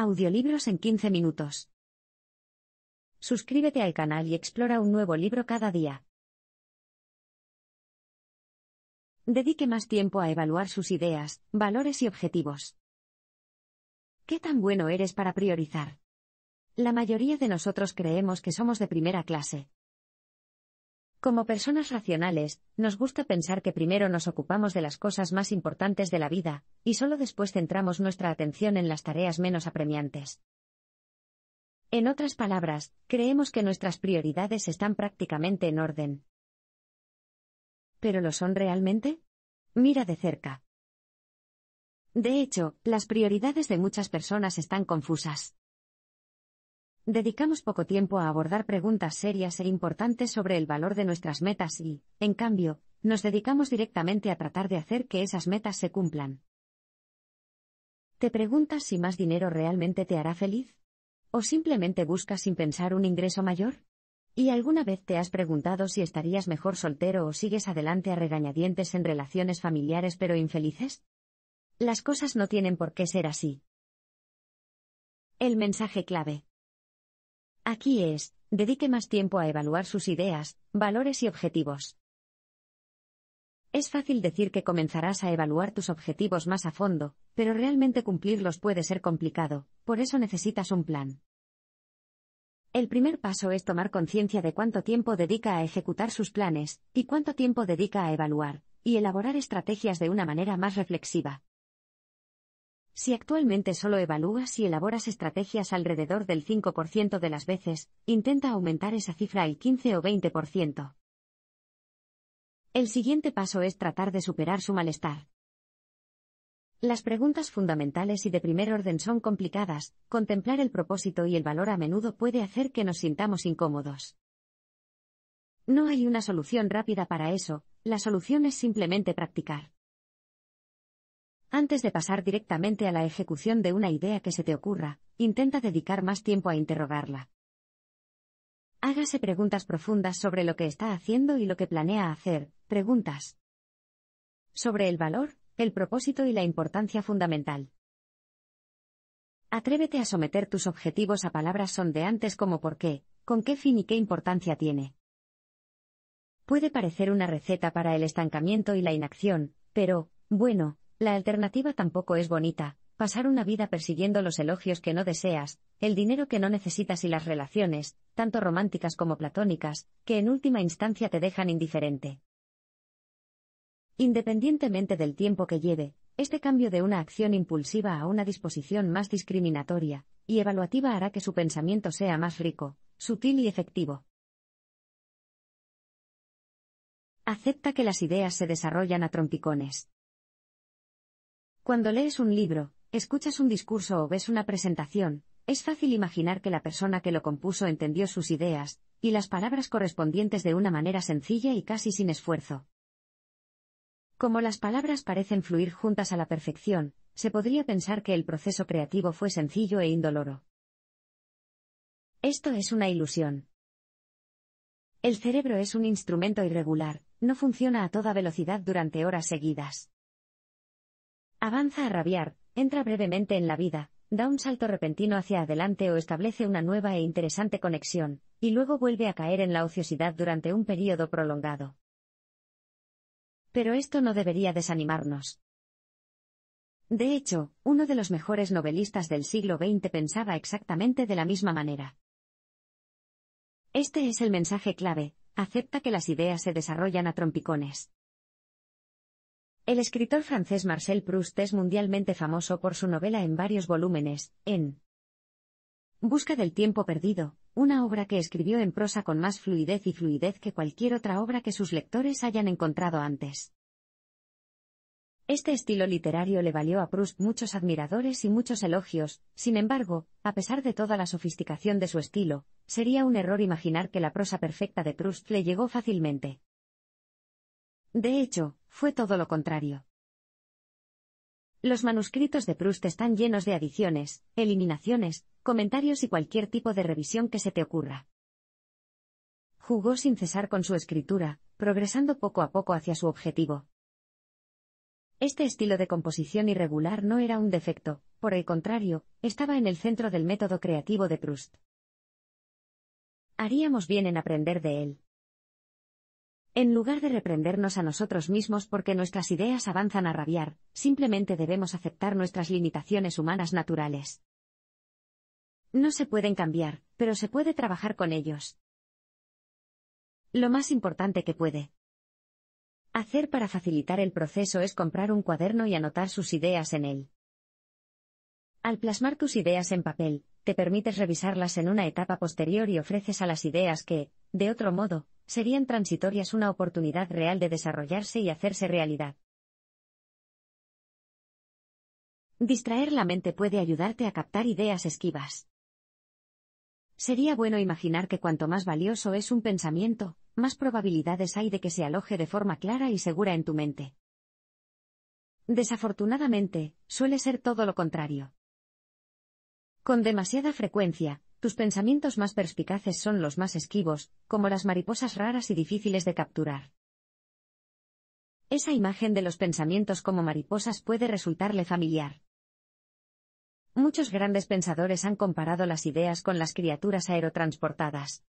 Audiolibros en 15 minutos. Suscríbete al canal y explora un nuevo libro cada día. Dedique más tiempo a evaluar sus ideas, valores y objetivos. ¿Qué tan bueno eres para priorizar? La mayoría de nosotros creemos que somos de primera clase, como personas racionales, nos gusta pensar que primero nos ocupamos de las cosas más importantes de la vida, y solo después centramos nuestra atención en las tareas menos apremiantes. En otras palabras, creemos que nuestras prioridades están prácticamente en orden. ¿Pero lo son realmente? Mira de cerca. De hecho, las prioridades de muchas personas están confusas. Dedicamos poco tiempo a abordar preguntas serias e importantes sobre el valor de nuestras metas y, en cambio, nos dedicamos directamente a tratar de hacer que esas metas se cumplan. ¿Te preguntas si más dinero realmente te hará feliz? ¿O simplemente buscas sin pensar un ingreso mayor? ¿Y alguna vez te has preguntado si estarías mejor soltero o sigues adelante a regañadientes en relaciones familiares pero infelices? Las cosas no tienen por qué ser así. El mensaje clave. Aquí es, dedique más tiempo a evaluar sus ideas, valores y objetivos. Es fácil decir que comenzarás a evaluar tus objetivos más a fondo, pero realmente cumplirlos puede ser complicado, por eso necesitas un plan. El primer paso es tomar conciencia de cuánto tiempo dedica a ejecutar sus planes, y cuánto tiempo dedica a evaluar, y elaborar estrategias de una manera más reflexiva. Si actualmente solo evalúas y elaboras estrategias alrededor del 5% de las veces, intenta aumentar esa cifra al 15 o 20%. El siguiente paso es tratar de superar su malestar. Las preguntas fundamentales y de primer orden son complicadas, contemplar el propósito y el valor a menudo puede hacer que nos sintamos incómodos. No hay una solución rápida para eso, la solución es simplemente practicar. Antes de pasar directamente a la ejecución de una idea que se te ocurra, intenta dedicar más tiempo a interrogarla. Hágase preguntas profundas sobre lo que está haciendo y lo que planea hacer, preguntas sobre el valor, el propósito y la importancia fundamental. Atrévete a someter tus objetivos a palabras sondeantes como por qué, con qué fin y qué importancia tiene. Puede parecer una receta para el estancamiento y la inacción, pero, bueno, la alternativa tampoco es bonita, pasar una vida persiguiendo los elogios que no deseas, el dinero que no necesitas y las relaciones, tanto románticas como platónicas, que en última instancia te dejan indiferente. Independientemente del tiempo que lleve, este cambio de una acción impulsiva a una disposición más discriminatoria y evaluativa hará que su pensamiento sea más rico, sutil y efectivo. Acepta que las ideas se desarrollan a trompicones. Cuando lees un libro, escuchas un discurso o ves una presentación, es fácil imaginar que la persona que lo compuso entendió sus ideas, y las palabras correspondientes de una manera sencilla y casi sin esfuerzo. Como las palabras parecen fluir juntas a la perfección, se podría pensar que el proceso creativo fue sencillo e indoloro. Esto es una ilusión. El cerebro es un instrumento irregular, no funciona a toda velocidad durante horas seguidas. Avanza a rabiar, entra brevemente en la vida, da un salto repentino hacia adelante o establece una nueva e interesante conexión, y luego vuelve a caer en la ociosidad durante un período prolongado. Pero esto no debería desanimarnos. De hecho, uno de los mejores novelistas del siglo XX pensaba exactamente de la misma manera. Este es el mensaje clave, acepta que las ideas se desarrollan a trompicones. El escritor francés Marcel Proust es mundialmente famoso por su novela en varios volúmenes, en Busca del tiempo perdido, una obra que escribió en prosa con más fluidez y fluidez que cualquier otra obra que sus lectores hayan encontrado antes. Este estilo literario le valió a Proust muchos admiradores y muchos elogios, sin embargo, a pesar de toda la sofisticación de su estilo, sería un error imaginar que la prosa perfecta de Proust le llegó fácilmente. De hecho, fue todo lo contrario. Los manuscritos de Proust están llenos de adiciones, eliminaciones, comentarios y cualquier tipo de revisión que se te ocurra. Jugó sin cesar con su escritura, progresando poco a poco hacia su objetivo. Este estilo de composición irregular no era un defecto, por el contrario, estaba en el centro del método creativo de Proust. Haríamos bien en aprender de él. En lugar de reprendernos a nosotros mismos porque nuestras ideas avanzan a rabiar, simplemente debemos aceptar nuestras limitaciones humanas naturales. No se pueden cambiar, pero se puede trabajar con ellos. Lo más importante que puede hacer para facilitar el proceso es comprar un cuaderno y anotar sus ideas en él. Al plasmar tus ideas en papel, te permites revisarlas en una etapa posterior y ofreces a las ideas que, de otro modo, serían transitorias una oportunidad real de desarrollarse y hacerse realidad. Distraer la mente puede ayudarte a captar ideas esquivas. Sería bueno imaginar que cuanto más valioso es un pensamiento, más probabilidades hay de que se aloje de forma clara y segura en tu mente. Desafortunadamente, suele ser todo lo contrario. Con demasiada frecuencia, tus pensamientos más perspicaces son los más esquivos, como las mariposas raras y difíciles de capturar. Esa imagen de los pensamientos como mariposas puede resultarle familiar. Muchos grandes pensadores han comparado las ideas con las criaturas aerotransportadas.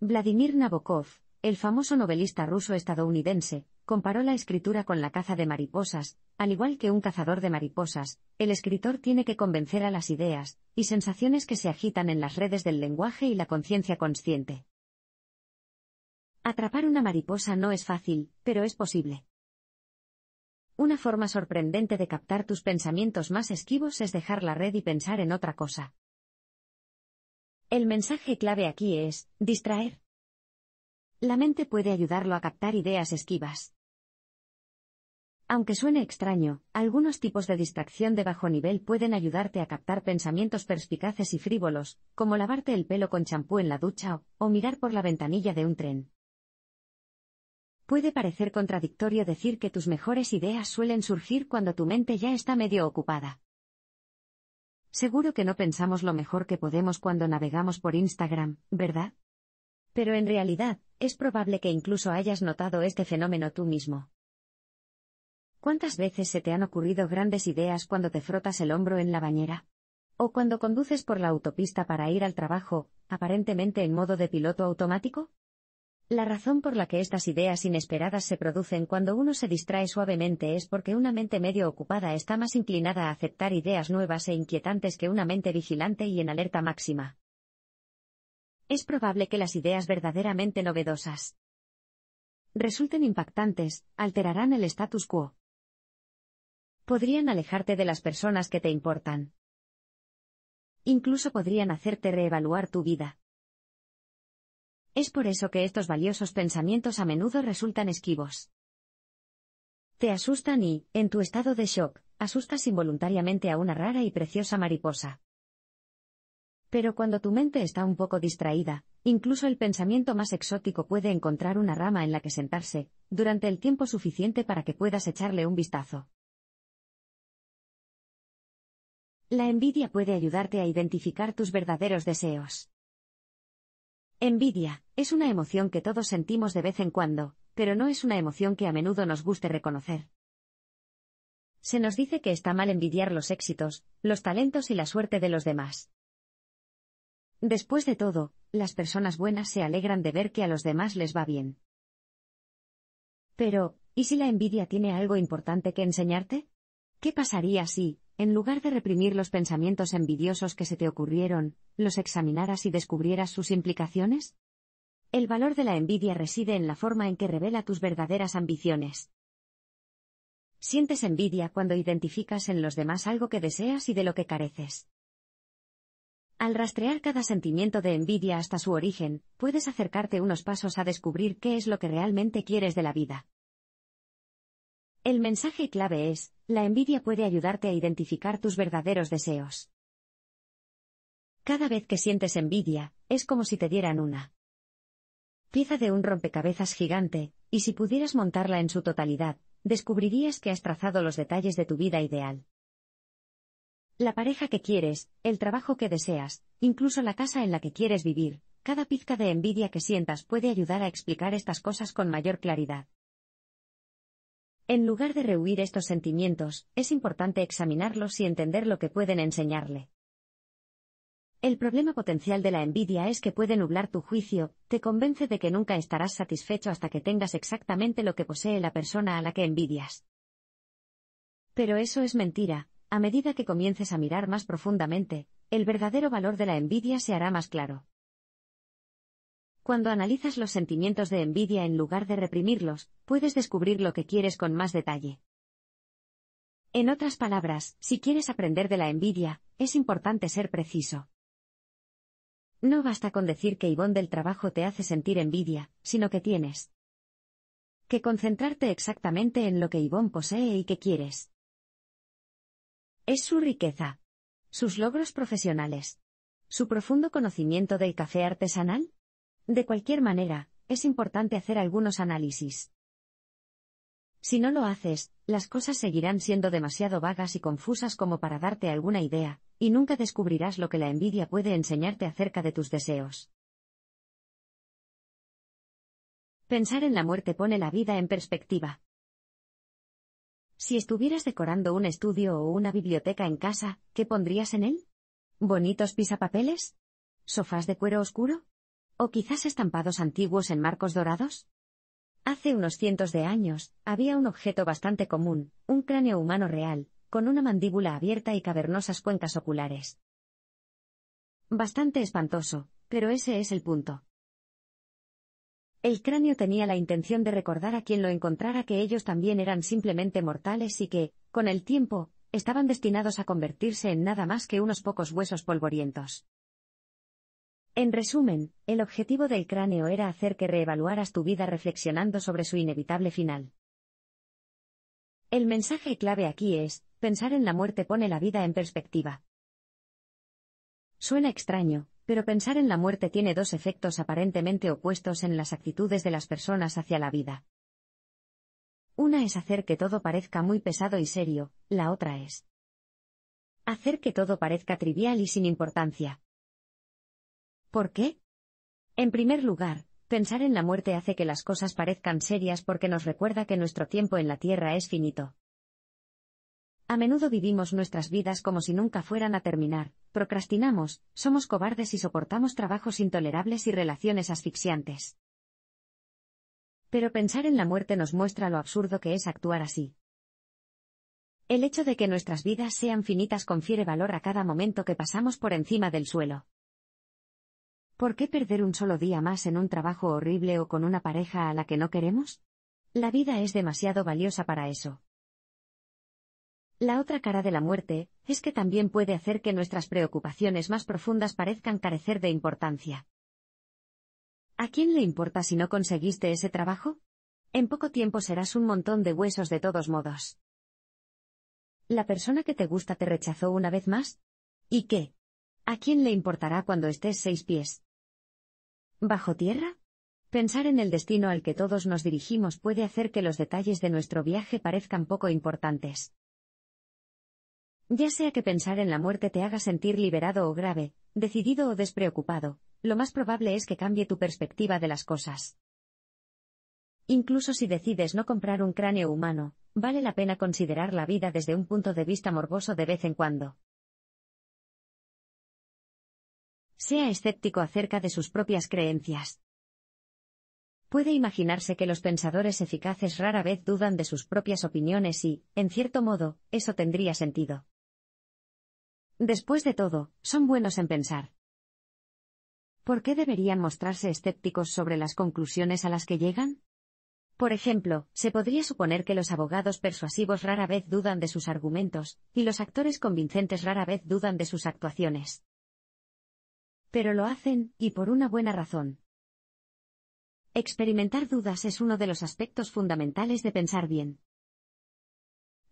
Vladimir Nabokov, el famoso novelista ruso estadounidense, comparó la escritura con la caza de mariposas, al igual que un cazador de mariposas, el escritor tiene que convencer a las ideas y sensaciones que se agitan en las redes del lenguaje y la conciencia consciente. Atrapar una mariposa no es fácil, pero es posible. Una forma sorprendente de captar tus pensamientos más esquivos es dejar la red y pensar en otra cosa. El mensaje clave aquí es, distraer. La mente puede ayudarlo a captar ideas esquivas. Aunque suene extraño, algunos tipos de distracción de bajo nivel pueden ayudarte a captar pensamientos perspicaces y frívolos, como lavarte el pelo con champú en la ducha o, o mirar por la ventanilla de un tren. Puede parecer contradictorio decir que tus mejores ideas suelen surgir cuando tu mente ya está medio ocupada. Seguro que no pensamos lo mejor que podemos cuando navegamos por Instagram, ¿verdad? Pero en realidad, es probable que incluso hayas notado este fenómeno tú mismo. ¿Cuántas veces se te han ocurrido grandes ideas cuando te frotas el hombro en la bañera? ¿O cuando conduces por la autopista para ir al trabajo, aparentemente en modo de piloto automático? La razón por la que estas ideas inesperadas se producen cuando uno se distrae suavemente es porque una mente medio ocupada está más inclinada a aceptar ideas nuevas e inquietantes que una mente vigilante y en alerta máxima es probable que las ideas verdaderamente novedosas resulten impactantes, alterarán el status quo. Podrían alejarte de las personas que te importan. Incluso podrían hacerte reevaluar tu vida. Es por eso que estos valiosos pensamientos a menudo resultan esquivos. Te asustan y, en tu estado de shock, asustas involuntariamente a una rara y preciosa mariposa. Pero cuando tu mente está un poco distraída, incluso el pensamiento más exótico puede encontrar una rama en la que sentarse, durante el tiempo suficiente para que puedas echarle un vistazo. La envidia puede ayudarte a identificar tus verdaderos deseos. Envidia, es una emoción que todos sentimos de vez en cuando, pero no es una emoción que a menudo nos guste reconocer. Se nos dice que está mal envidiar los éxitos, los talentos y la suerte de los demás. Después de todo, las personas buenas se alegran de ver que a los demás les va bien. Pero, ¿y si la envidia tiene algo importante que enseñarte? ¿Qué pasaría si, en lugar de reprimir los pensamientos envidiosos que se te ocurrieron, los examinaras y descubrieras sus implicaciones? El valor de la envidia reside en la forma en que revela tus verdaderas ambiciones. Sientes envidia cuando identificas en los demás algo que deseas y de lo que careces. Al rastrear cada sentimiento de envidia hasta su origen, puedes acercarte unos pasos a descubrir qué es lo que realmente quieres de la vida. El mensaje clave es, la envidia puede ayudarte a identificar tus verdaderos deseos. Cada vez que sientes envidia, es como si te dieran una pieza de un rompecabezas gigante, y si pudieras montarla en su totalidad, descubrirías que has trazado los detalles de tu vida ideal. La pareja que quieres, el trabajo que deseas, incluso la casa en la que quieres vivir, cada pizca de envidia que sientas puede ayudar a explicar estas cosas con mayor claridad. En lugar de rehuir estos sentimientos, es importante examinarlos y entender lo que pueden enseñarle. El problema potencial de la envidia es que puede nublar tu juicio, te convence de que nunca estarás satisfecho hasta que tengas exactamente lo que posee la persona a la que envidias. Pero eso es mentira, a medida que comiences a mirar más profundamente, el verdadero valor de la envidia se hará más claro. Cuando analizas los sentimientos de envidia en lugar de reprimirlos, puedes descubrir lo que quieres con más detalle. En otras palabras, si quieres aprender de la envidia, es importante ser preciso. No basta con decir que Ivonne del trabajo te hace sentir envidia, sino que tienes que concentrarte exactamente en lo que Ivonne posee y que quieres. Es su riqueza. Sus logros profesionales. Su profundo conocimiento del café artesanal. De cualquier manera, es importante hacer algunos análisis. Si no lo haces, las cosas seguirán siendo demasiado vagas y confusas como para darte alguna idea, y nunca descubrirás lo que la envidia puede enseñarte acerca de tus deseos. Pensar en la muerte pone la vida en perspectiva. Si estuvieras decorando un estudio o una biblioteca en casa, ¿qué pondrías en él? ¿Bonitos pisapapeles? ¿Sofás de cuero oscuro? ¿O quizás estampados antiguos en marcos dorados? Hace unos cientos de años, había un objeto bastante común, un cráneo humano real, con una mandíbula abierta y cavernosas cuencas oculares. Bastante espantoso, pero ese es el punto. El cráneo tenía la intención de recordar a quien lo encontrara que ellos también eran simplemente mortales y que, con el tiempo, estaban destinados a convertirse en nada más que unos pocos huesos polvorientos. En resumen, el objetivo del cráneo era hacer que reevaluaras tu vida reflexionando sobre su inevitable final. El mensaje clave aquí es, pensar en la muerte pone la vida en perspectiva. Suena extraño, pero pensar en la muerte tiene dos efectos aparentemente opuestos en las actitudes de las personas hacia la vida. Una es hacer que todo parezca muy pesado y serio, la otra es hacer que todo parezca trivial y sin importancia. ¿Por qué? En primer lugar, pensar en la muerte hace que las cosas parezcan serias porque nos recuerda que nuestro tiempo en la Tierra es finito. A menudo vivimos nuestras vidas como si nunca fueran a terminar, procrastinamos, somos cobardes y soportamos trabajos intolerables y relaciones asfixiantes. Pero pensar en la muerte nos muestra lo absurdo que es actuar así. El hecho de que nuestras vidas sean finitas confiere valor a cada momento que pasamos por encima del suelo. ¿Por qué perder un solo día más en un trabajo horrible o con una pareja a la que no queremos? La vida es demasiado valiosa para eso. La otra cara de la muerte, es que también puede hacer que nuestras preocupaciones más profundas parezcan carecer de importancia. ¿A quién le importa si no conseguiste ese trabajo? En poco tiempo serás un montón de huesos de todos modos. ¿La persona que te gusta te rechazó una vez más? ¿Y qué? ¿A quién le importará cuando estés seis pies? ¿Bajo tierra? Pensar en el destino al que todos nos dirigimos puede hacer que los detalles de nuestro viaje parezcan poco importantes. Ya sea que pensar en la muerte te haga sentir liberado o grave, decidido o despreocupado, lo más probable es que cambie tu perspectiva de las cosas. Incluso si decides no comprar un cráneo humano, vale la pena considerar la vida desde un punto de vista morboso de vez en cuando. Sea escéptico acerca de sus propias creencias. Puede imaginarse que los pensadores eficaces rara vez dudan de sus propias opiniones y, en cierto modo, eso tendría sentido. Después de todo, son buenos en pensar. ¿Por qué deberían mostrarse escépticos sobre las conclusiones a las que llegan? Por ejemplo, se podría suponer que los abogados persuasivos rara vez dudan de sus argumentos, y los actores convincentes rara vez dudan de sus actuaciones. Pero lo hacen, y por una buena razón. Experimentar dudas es uno de los aspectos fundamentales de pensar bien.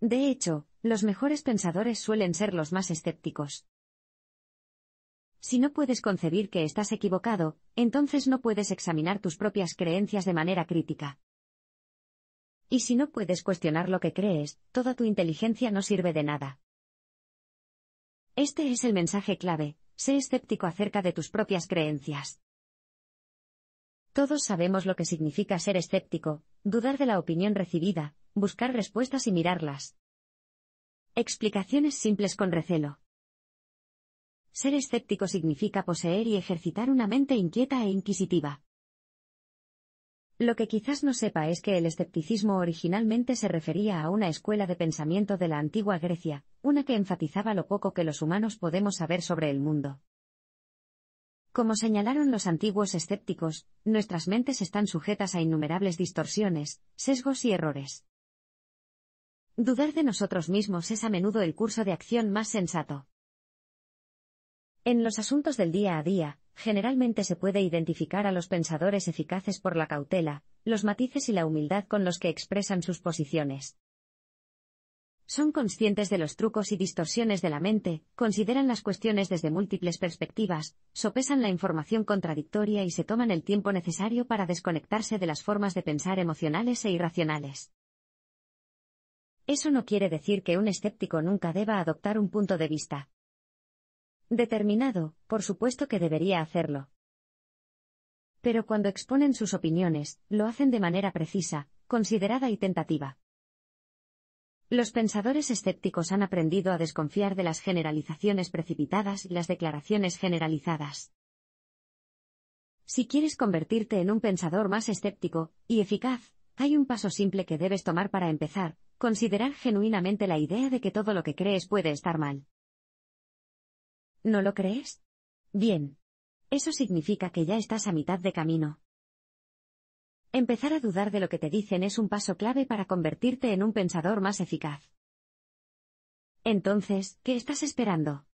De hecho, los mejores pensadores suelen ser los más escépticos. Si no puedes concebir que estás equivocado, entonces no puedes examinar tus propias creencias de manera crítica. Y si no puedes cuestionar lo que crees, toda tu inteligencia no sirve de nada. Este es el mensaje clave, sé escéptico acerca de tus propias creencias. Todos sabemos lo que significa ser escéptico, dudar de la opinión recibida, buscar respuestas y mirarlas. Explicaciones simples con recelo. Ser escéptico significa poseer y ejercitar una mente inquieta e inquisitiva. Lo que quizás no sepa es que el escepticismo originalmente se refería a una escuela de pensamiento de la antigua Grecia, una que enfatizaba lo poco que los humanos podemos saber sobre el mundo. Como señalaron los antiguos escépticos, nuestras mentes están sujetas a innumerables distorsiones, sesgos y errores. Dudar de nosotros mismos es a menudo el curso de acción más sensato. En los asuntos del día a día, generalmente se puede identificar a los pensadores eficaces por la cautela, los matices y la humildad con los que expresan sus posiciones. Son conscientes de los trucos y distorsiones de la mente, consideran las cuestiones desde múltiples perspectivas, sopesan la información contradictoria y se toman el tiempo necesario para desconectarse de las formas de pensar emocionales e irracionales. Eso no quiere decir que un escéptico nunca deba adoptar un punto de vista. Determinado, por supuesto que debería hacerlo. Pero cuando exponen sus opiniones, lo hacen de manera precisa, considerada y tentativa. Los pensadores escépticos han aprendido a desconfiar de las generalizaciones precipitadas y las declaraciones generalizadas. Si quieres convertirte en un pensador más escéptico y eficaz, hay un paso simple que debes tomar para empezar, considerar genuinamente la idea de que todo lo que crees puede estar mal. ¿No lo crees? Bien. Eso significa que ya estás a mitad de camino. Empezar a dudar de lo que te dicen es un paso clave para convertirte en un pensador más eficaz. Entonces, ¿qué estás esperando?